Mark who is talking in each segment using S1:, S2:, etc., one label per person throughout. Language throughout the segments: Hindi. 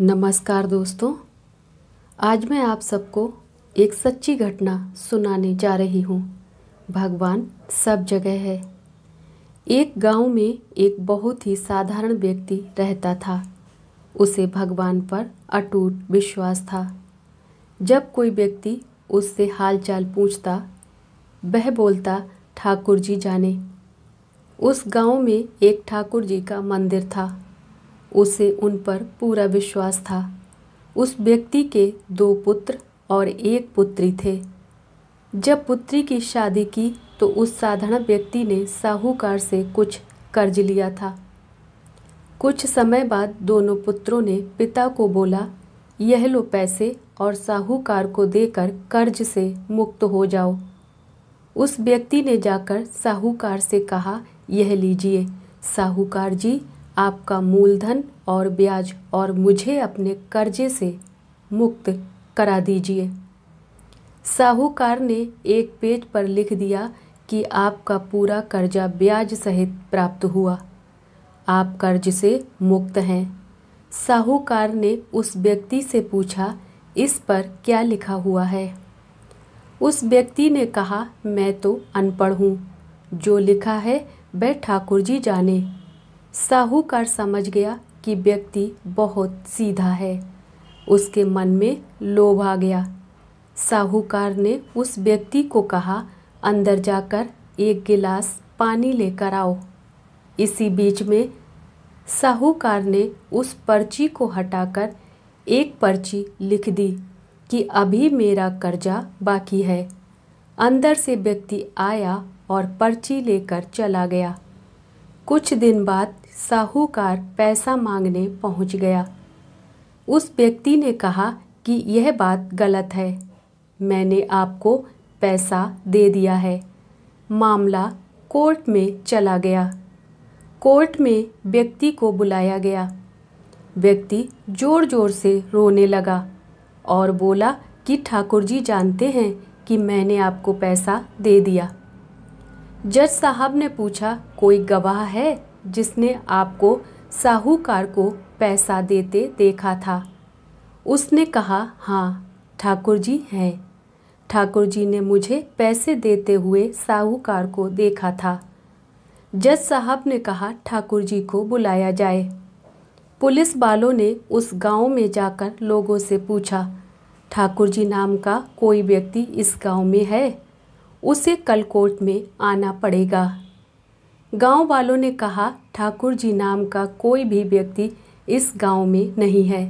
S1: नमस्कार दोस्तों आज मैं आप सबको एक सच्ची घटना सुनाने जा रही हूँ भगवान सब जगह है एक गांव में एक बहुत ही साधारण व्यक्ति रहता था उसे भगवान पर अटूट विश्वास था जब कोई व्यक्ति उससे हालचाल पूछता वह बोलता ठाकुर जी जाने उस गांव में एक ठाकुर जी का मंदिर था उसे उन पर पूरा विश्वास था उस व्यक्ति के दो पुत्र और एक पुत्री थे जब पुत्री की शादी की तो उस साधारण व्यक्ति ने साहूकार से कुछ कर्ज लिया था कुछ समय बाद दोनों पुत्रों ने पिता को बोला यह लो पैसे और साहूकार को देकर कर्ज से मुक्त हो जाओ उस व्यक्ति ने जाकर साहूकार से कहा यह लीजिए साहूकार जी आपका मूलधन और ब्याज और मुझे अपने कर्जे से मुक्त करा दीजिए साहूकार ने एक पेज पर लिख दिया कि आपका पूरा कर्जा ब्याज सहित प्राप्त हुआ आप कर्ज से मुक्त हैं साहूकार ने उस व्यक्ति से पूछा इस पर क्या लिखा हुआ है उस व्यक्ति ने कहा मैं तो अनपढ़ हूँ जो लिखा है वह ठाकुर जी जाने साहूकार समझ गया कि व्यक्ति बहुत सीधा है उसके मन में लोभ आ गया साहूकार ने उस व्यक्ति को कहा अंदर जाकर एक गिलास पानी लेकर आओ इसी बीच में साहूकार ने उस पर्ची को हटाकर एक पर्ची लिख दी कि अभी मेरा कर्जा बाकी है अंदर से व्यक्ति आया और पर्ची लेकर चला गया कुछ दिन बाद साहूकार पैसा मांगने पहुंच गया उस व्यक्ति ने कहा कि यह बात गलत है मैंने आपको पैसा दे दिया है मामला कोर्ट में चला गया कोर्ट में व्यक्ति को बुलाया गया व्यक्ति ज़ोर ज़ोर से रोने लगा और बोला कि ठाकुर जी जानते हैं कि मैंने आपको पैसा दे दिया जज साहब ने पूछा कोई गवाह है जिसने आपको साहूकार को पैसा देते देखा था उसने कहा हाँ ठाकुर जी हैं ठाकुर जी ने मुझे पैसे देते हुए साहूकार को देखा था जज साहब ने कहा ठाकुर जी को बुलाया जाए पुलिस वालों ने उस गांव में जाकर लोगों से पूछा ठाकुर जी नाम का कोई व्यक्ति इस गांव में है उसे कल कोर्ट में आना पड़ेगा गांव वालों ने कहा ठाकुर जी नाम का कोई भी व्यक्ति इस गांव में नहीं है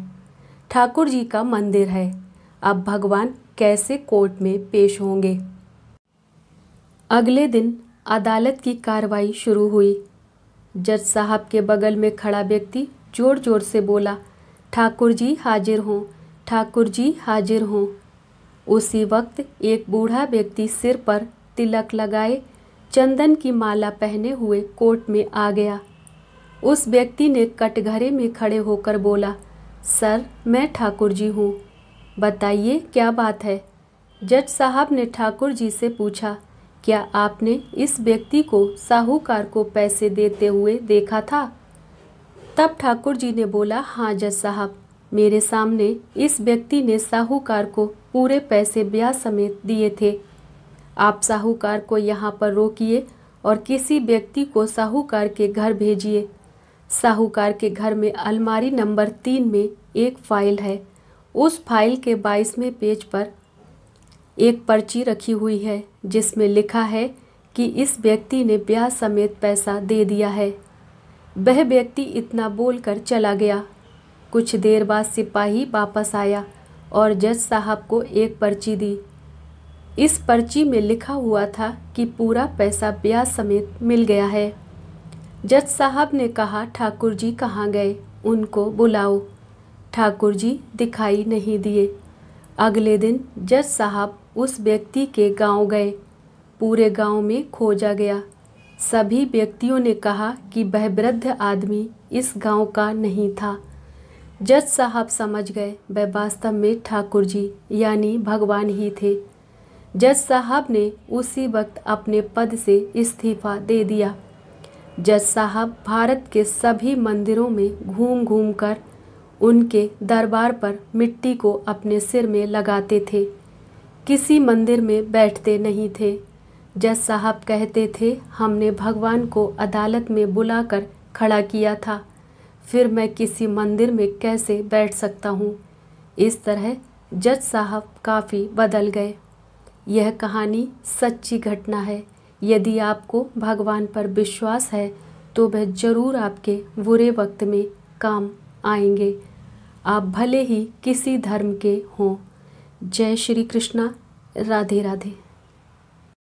S1: ठाकुर जी का मंदिर है अब भगवान कैसे कोर्ट में पेश होंगे अगले दिन अदालत की कार्रवाई शुरू हुई जज साहब के बगल में खड़ा व्यक्ति जोर जोर से बोला ठाकुर जी हाजिर हों ठाकुर जी हाजिर हों उसी वक्त एक बूढ़ा व्यक्ति सिर पर तिलक लगाए चंदन की माला पहने हुए कोर्ट में आ गया उस व्यक्ति ने कटघरे में खड़े होकर बोला सर मैं ठाकुर जी हूँ बताइए क्या बात है जज साहब ने ठाकुर जी से पूछा क्या आपने इस व्यक्ति को साहूकार को पैसे देते हुए देखा था तब ठाकुर जी ने बोला हाँ जज साहब मेरे सामने इस व्यक्ति ने साहूकार को पूरे पैसे ब्याज समेत दिए थे आप साहूकार को यहाँ पर रोकिए और किसी व्यक्ति को साहूकार के घर भेजिए साहूकार के घर में अलमारी नंबर तीन में एक फाइल है उस फाइल के बाईसवें पेज पर एक पर्ची रखी हुई है जिसमें लिखा है कि इस व्यक्ति ने ब्याह समेत पैसा दे दिया है वह व्यक्ति इतना बोलकर चला गया कुछ देर बाद सिपाही वापस आया और जज साहब को एक पर्ची दी इस पर्ची में लिखा हुआ था कि पूरा पैसा ब्याज समेत मिल गया है जज साहब ने कहा ठाकुर जी कहाँ गए उनको बुलाओ ठाकुर जी दिखाई नहीं दिए अगले दिन जज साहब उस व्यक्ति के गांव गए पूरे गांव में खोजा गया सभी व्यक्तियों ने कहा कि वह वृद्ध आदमी इस गांव का नहीं था जज साहब समझ गए वह वास्तव में ठाकुर जी यानी भगवान ही थे जज साहब ने उसी वक्त अपने पद से इस्तीफा दे दिया जज साहब भारत के सभी मंदिरों में घूम घूम कर उनके दरबार पर मिट्टी को अपने सिर में लगाते थे किसी मंदिर में बैठते नहीं थे जज साहब कहते थे हमने भगवान को अदालत में बुलाकर खड़ा किया था फिर मैं किसी मंदिर में कैसे बैठ सकता हूँ इस तरह जज साहब काफ़ी बदल गए यह कहानी सच्ची घटना है यदि आपको भगवान पर विश्वास है तो वह ज़रूर आपके बुरे वक्त में काम आएंगे आप भले ही किसी धर्म के हों जय श्री कृष्णा राधे राधे